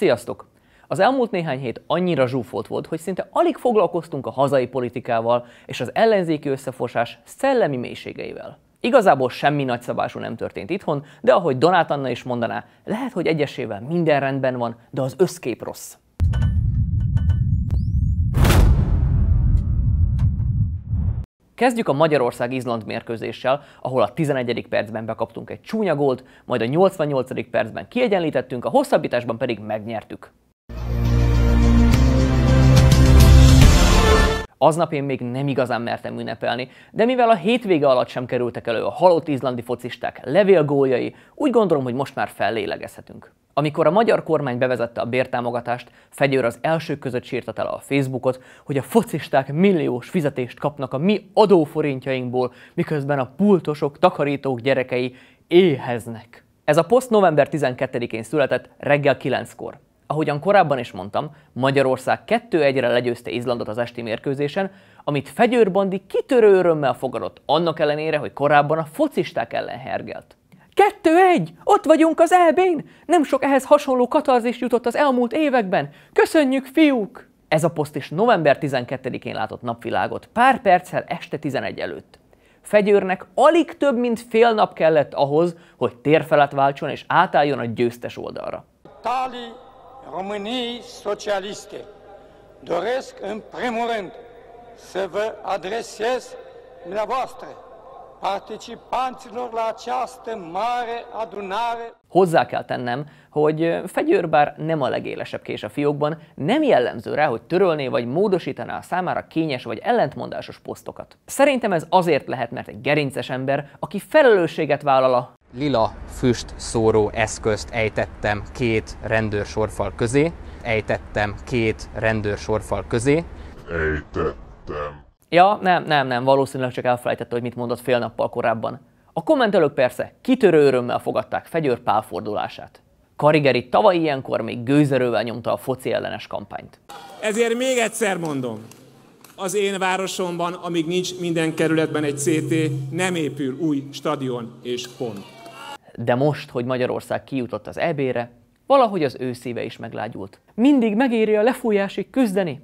Sziasztok! Az elmúlt néhány hét annyira zsúfolt volt, hogy szinte alig foglalkoztunk a hazai politikával és az ellenzéki összefosás szellemi mélységeivel. Igazából semmi nagyszabású nem történt itthon, de ahogy Donát Anna is mondaná, lehet, hogy egyesével minden rendben van, de az összkép rossz. Kezdjük a Magyarország-Izland mérkőzéssel, ahol a 11. percben bekaptunk egy csúnya gólt, majd a 88. percben kiegyenlítettünk, a hosszabbításban pedig megnyertük. Aznap én még nem igazán mertem ünnepelni, de mivel a hétvége alatt sem kerültek elő a halott izlandi focisták levélgóljai, úgy gondolom, hogy most már fellélegezhetünk. Amikor a magyar kormány bevezette a bértámogatást, Fegyőr az első között sírtata el a Facebookot, hogy a focisták milliós fizetést kapnak a mi adóforintjainkból, miközben a pultosok, takarítók gyerekei éheznek. Ez a poszt november 12-én született reggel 9-kor. Ahogyan korábban is mondtam, Magyarország 2-1-re legyőzte Izlandot az esti mérkőzésen, amit Fegyőr Bandi kitörő örömmel fogadott, annak ellenére, hogy korábban a focisták ellen hergelt. Kettő-egy! Ott vagyunk az elbén! Nem sok ehhez hasonló katarzis jutott az elmúlt években. Köszönjük, fiúk! Ez a poszt is november 12-én látott napvilágot, pár perccel este 11 előtt. Fegyőrnek alig több mint fél nap kellett ahhoz, hogy térfelet váltson és átálljon a győztes oldalra. Tali României Socialiste doresc în primul rând să vă adresez voastră participanților la această mare adunare. Hozzá kell tennem, hogy Fegyőr bár nem a legélesebb kés a fiókban, nem jellemző rá, hogy törölné vagy módosítaná a számára kényes vagy ellentmondásos posztokat. Szerintem ez azért lehet, mert egy gerinces ember, aki felelősséget vállal a lila füst szóró eszközt ejtettem két rendőrsorfal közé, ejtettem két rendőrsorfal közé, ejtettem Ja, nem, nem, nem, valószínűleg csak elfelejtette, hogy mit mondott fél nappal korábban. A kommentelők persze kitörő örömmel fogadták Fegyőr Pál fordulását. Karigeri tavaly ilyenkor még gőzerővel nyomta a foci ellenes kampányt. Ezért még egyszer mondom, az én városomban, amíg nincs minden kerületben egy CT, nem épül új stadion és pont. De most, hogy Magyarország kijutott az EB-re, valahogy az ő szíve is meglágyult. Mindig megéri a lefújásig küzdeni,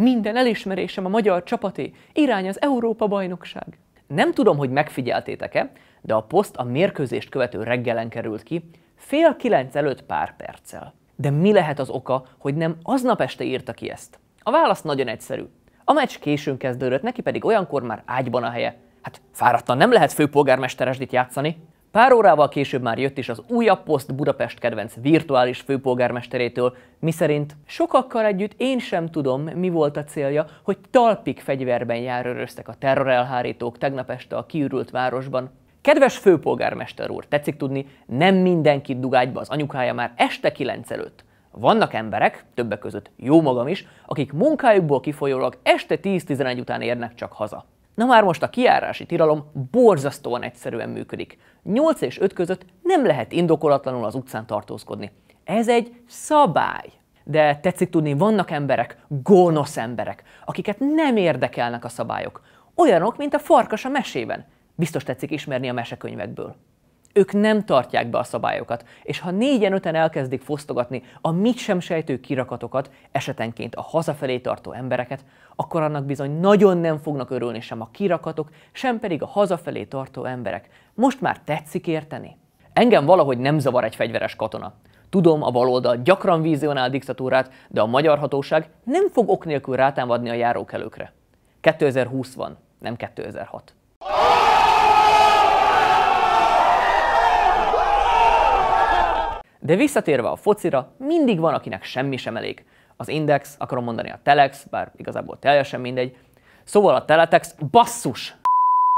minden elismerésem a magyar csapaté, irány az Európa-bajnokság. Nem tudom, hogy megfigyeltétek-e, de a poszt a mérkőzést követő reggelen került ki, fél kilenc előtt pár perccel. De mi lehet az oka, hogy nem aznap este írta ki ezt? A válasz nagyon egyszerű. A meccs későn kezdődött, neki pedig olyankor már ágyban a helye. Hát fáradtan nem lehet főpolgármesteresdit játszani. Pár órával később már jött is az újabb poszt Budapest kedvenc virtuális főpolgármesterétől, miszerint sokakkal együtt én sem tudom, mi volt a célja, hogy talpig fegyverben járőröztek a terrorelhárítók tegnap este a kiürült városban. Kedves főpolgármester úr, tetszik tudni, nem mindenki dugágyba az anyukája már este kilenc előtt. Vannak emberek, többek között jó magam is, akik munkájukból kifolyólag este 10-11 után érnek csak haza. Na már most a kiárási tilalom borzasztóan egyszerűen működik. 8 és 5 között nem lehet indokolatlanul az utcán tartózkodni. Ez egy szabály. De tetszik tudni, vannak emberek, gonosz emberek, akiket nem érdekelnek a szabályok. Olyanok, mint a farkas a mesében. Biztos tetszik ismerni a mesekönyvekből. Ők nem tartják be a szabályokat, és ha négyen-öten elkezdik fosztogatni a mit sem sejtő kirakatokat, esetenként a hazafelé tartó embereket, akkor annak bizony nagyon nem fognak örülni sem a kirakatok, sem pedig a hazafelé tartó emberek. Most már tetszik érteni? Engem valahogy nem zavar egy fegyveres katona. Tudom, a baloldal gyakran vízionál diktatúrát, de a magyar hatóság nem fog ok nélkül rátámadni a járókelőkre. 2020 van, nem 2006. De visszatérve a focira, mindig van, akinek semmi sem elég. Az Index, akarom mondani a Telex, bár igazából teljesen mindegy. Szóval a Teletex basszus!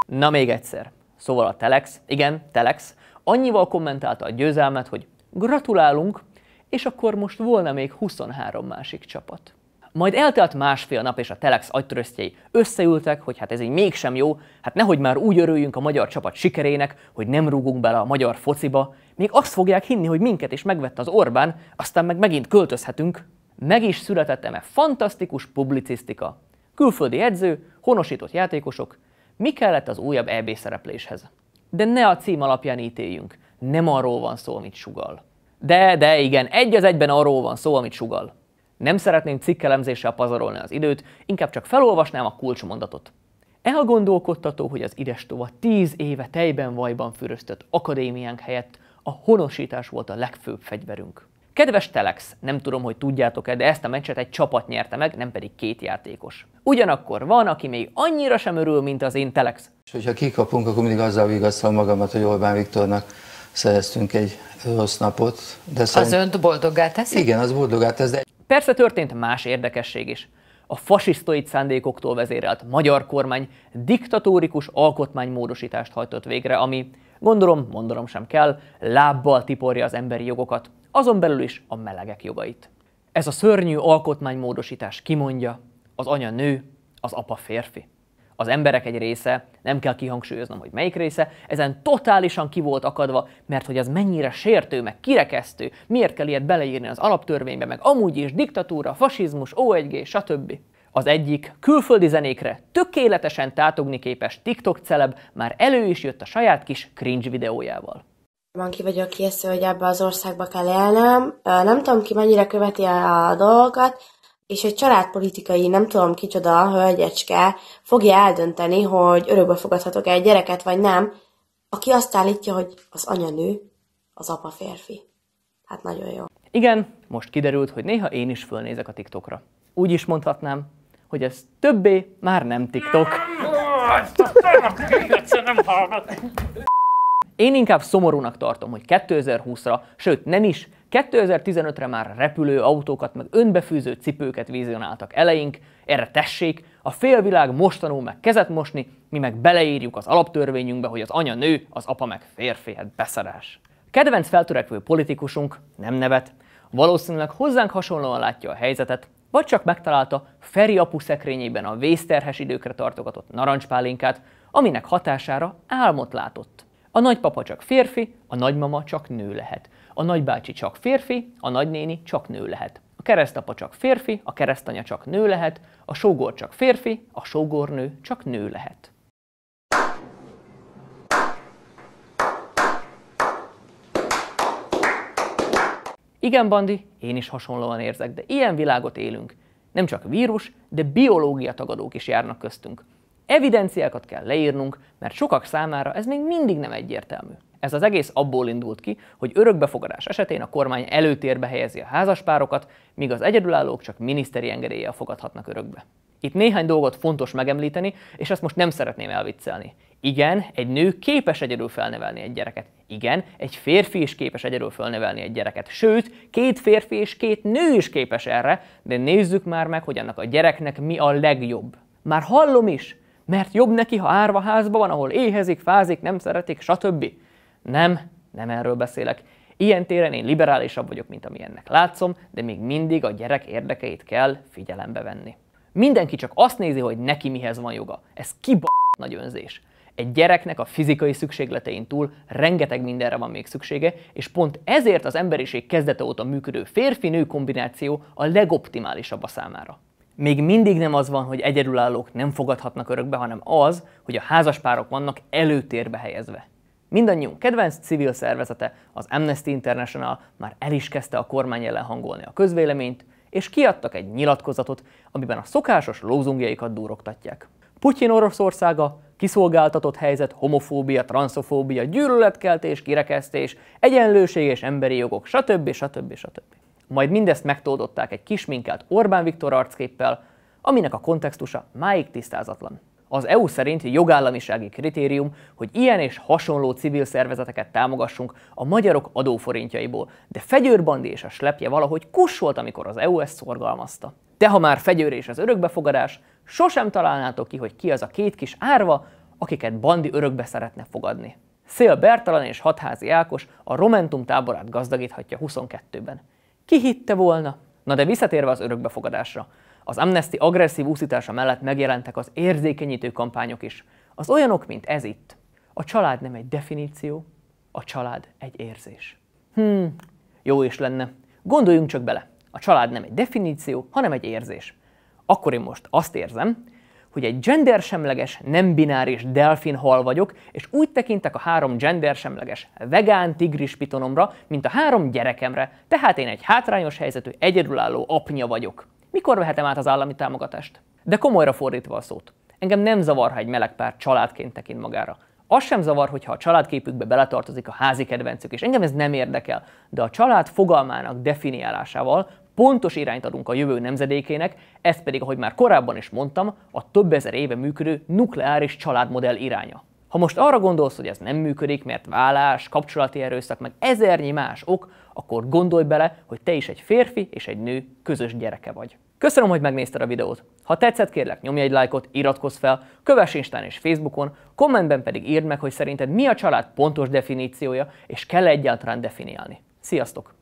Na még egyszer. Szóval a Telex, igen, Telex, annyival kommentálta a győzelmet, hogy gratulálunk, és akkor most volna még 23 másik csapat. Majd eltelt másfél nap, és a Telex agytöröztjei összeültek, hogy hát ez így mégsem jó, hát nehogy már úgy örüljünk a magyar csapat sikerének, hogy nem rúgunk bele a magyar fociba, még azt fogják hinni, hogy minket is megvett az Orbán, aztán meg megint költözhetünk. Meg is született eme fantasztikus publicisztika. Külföldi edző, honosított játékosok, mi kellett az újabb EB szerepléshez? De ne a cím alapján ítéljünk, nem arról van szó, amit sugal. De, de igen, egy az egyben arról van szó, amit sugal. Nem szeretném cikkelemzéssel pazarolni az időt, inkább csak felolvasnám a kulcsmondatot. Elgondolkodtató, hogy az ides tova tíz éve tejben vajban füröztött akadémiánk helyett a honosítás volt a legfőbb fegyverünk. Kedves Telex, nem tudom, hogy tudjátok-e, de ezt a meccset egy csapat nyerte meg, nem pedig két játékos. Ugyanakkor van, aki még annyira sem örül, mint az én Telex. És hogyha kikapunk, akkor mindig azzal vigasztalom magamat, hogy Orbán Viktornak szereztünk egy rossz napot. De szerint... Az önt boldoggá teszi? Igen, az boldoggá tesz, de Persze történt más érdekesség is. A fasisztoid szándékoktól vezérelt magyar kormány diktatórikus alkotmánymódosítást hajtott végre, ami, gondolom, mondanom sem kell, lábbal tiporja az emberi jogokat, azon belül is a melegek jogait. Ez a szörnyű alkotmánymódosítás kimondja, az anya nő, az apa férfi az emberek egy része, nem kell kihangsúlyoznom, hogy melyik része, ezen totálisan ki volt akadva, mert hogy az mennyire sértő, meg kirekesztő, miért kell ilyet beleírni az alaptörvénybe, meg amúgy is diktatúra, fasizmus, o 1 stb. Az egyik külföldi zenékre tökéletesen tátogni képes TikTok celeb már elő is jött a saját kis cringe videójával. Van ki vagyok készül, hogy ebbe az országba kell élnem. Nem tudom ki mennyire követi a dolgokat, és egy családpolitikai, nem tudom kicsoda hölgyecske fogja eldönteni, hogy örökbe fogadhatok-e egy gyereket, vagy nem, aki azt állítja, hogy az anya nő, az apa férfi. Hát nagyon jó. Igen, most kiderült, hogy néha én is fölnézek a TikTokra. Úgy is mondhatnám, hogy ez többé már nem TikTok. Én inkább szomorúnak tartom, hogy 2020-ra, sőt nem is, 2015-re már repülő autókat meg önbefűző cipőket vizionáltak eleink, erre tessék, a félvilág mostanú meg kezet mosni, mi meg beleírjuk az alaptörvényünkbe, hogy az anya nő, az apa meg férfi, hát beszerás. Kedvenc feltörekvő politikusunk nem nevet, valószínűleg hozzánk hasonlóan látja a helyzetet, vagy csak megtalálta Feri apu szekrényében a vészterhes időkre tartogatott narancspálinkát, aminek hatására álmot látott. A nagypapa csak férfi, a nagymama csak nő lehet. A nagybácsi csak férfi, a nagynéni csak nő lehet. A keresztapa csak férfi, a keresztanya csak nő lehet, a sógor csak férfi, a sógornő csak nő lehet. Igen, Bandi, én is hasonlóan érzek, de ilyen világot élünk. Nem csak vírus, de biológia tagadók is járnak köztünk. Evidenciákat kell leírnunk, mert sokak számára ez még mindig nem egyértelmű. Ez az egész abból indult ki, hogy örökbefogadás esetén a kormány előtérbe helyezi a házaspárokat, míg az egyedülállók csak miniszteri engedéllyel fogadhatnak örökbe. Itt néhány dolgot fontos megemlíteni, és ezt most nem szeretném elviccelni. Igen, egy nő képes egyedül felnevelni egy gyereket. Igen, egy férfi is képes egyedül felnevelni egy gyereket. Sőt, két férfi és két nő is képes erre, de nézzük már meg, hogy annak a gyereknek mi a legjobb. Már hallom is, mert jobb neki, ha Árva házba van, ahol éhezik, fázik, nem szeretik, stb. Nem, nem erről beszélek. Ilyen téren én liberálisabb vagyok, mint amilyennek látszom, de még mindig a gyerek érdekeit kell figyelembe venni. Mindenki csak azt nézi, hogy neki mihez van joga. Ez kiba nagy önzés. Egy gyereknek a fizikai szükségletein túl rengeteg mindenre van még szüksége, és pont ezért az emberiség kezdete óta működő férfi-nő kombináció a legoptimálisabb a számára. Még mindig nem az van, hogy egyedülállók nem fogadhatnak örökbe, hanem az, hogy a házaspárok vannak előtérbe helyezve. Mindannyiunk kedvenc civil szervezete, az Amnesty International már el is kezdte a kormány ellen hangolni a közvéleményt, és kiadtak egy nyilatkozatot, amiben a szokásos lózungjaikat dúroktatják. Putyin Oroszországa, kiszolgáltatott helyzet, homofóbia, transzofóbia, gyűlöletkeltés, kirekesztés, egyenlőség és emberi jogok, stb. stb. stb. Majd mindezt megtoldották egy kisminkelt Orbán Viktor arcképpel, aminek a kontextusa máig tisztázatlan. Az EU szerint jogállamisági kritérium, hogy ilyen és hasonló civil szervezeteket támogassunk a magyarok adóforintjaiból, de Fegyőrbandi és a slepje valahogy kussolt, amikor az EU ezt szorgalmazta. De ha már Fegyőr és az örökbefogadás, sosem találnátok ki, hogy ki az a két kis árva, akiket Bandi örökbe szeretne fogadni. Szél Bertalan és Hatházi Ákos a Romentum táborát gazdagíthatja 22-ben. Ki hitte volna? Na de visszatérve az örökbefogadásra. Az Amnesty agresszív úszítása mellett megjelentek az érzékenyítő kampányok is. Az olyanok, mint ez itt. A család nem egy definíció, a család egy érzés. Hmm, jó is lenne. Gondoljunk csak bele. A család nem egy definíció, hanem egy érzés. Akkor én most azt érzem, hogy egy gendersemleges, nem bináris delfin hal vagyok, és úgy tekintek a három gendersemleges vegán tigris pitonomra, mint a három gyerekemre, tehát én egy hátrányos helyzetű, egyedülálló apnya vagyok. Mikor vehetem át az állami támogatást? De komolyra fordítva a szót. Engem nem zavar, ha egy meleg pár családként tekint magára. Az sem zavar, hogyha a családképükbe beletartozik a házi kedvencük, és engem ez nem érdekel, de a család fogalmának definiálásával pontos irányt adunk a jövő nemzedékének, ez pedig, ahogy már korábban is mondtam, a több ezer éve működő nukleáris családmodell iránya. Ha most arra gondolsz, hogy ez nem működik, mert vállás, kapcsolati erőszak, meg ezernyi más ok, akkor gondolj bele, hogy te is egy férfi és egy nő közös gyereke vagy. Köszönöm, hogy megnézted a videót. Ha tetszett, kérlek nyomj egy lájkot, iratkozz fel, kövess Instán és Facebookon, kommentben pedig írd meg, hogy szerinted mi a család pontos definíciója, és kell egyáltalán definiálni. Sziasztok!